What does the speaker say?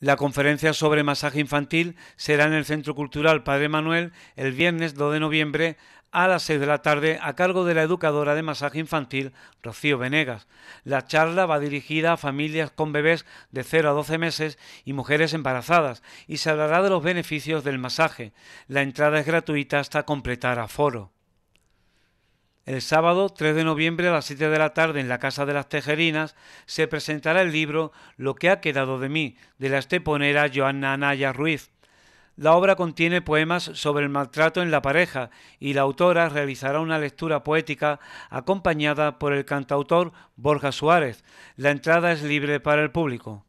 La conferencia sobre masaje infantil será en el Centro Cultural Padre Manuel el viernes 2 de noviembre a las 6 de la tarde a cargo de la educadora de masaje infantil Rocío Venegas. La charla va dirigida a familias con bebés de 0 a 12 meses y mujeres embarazadas y se hablará de los beneficios del masaje. La entrada es gratuita hasta completar aforo. El sábado 3 de noviembre a las 7 de la tarde en la Casa de las Tejerinas se presentará el libro Lo que ha quedado de mí, de la esteponera Joana Anaya Ruiz. La obra contiene poemas sobre el maltrato en la pareja y la autora realizará una lectura poética acompañada por el cantautor Borja Suárez. La entrada es libre para el público.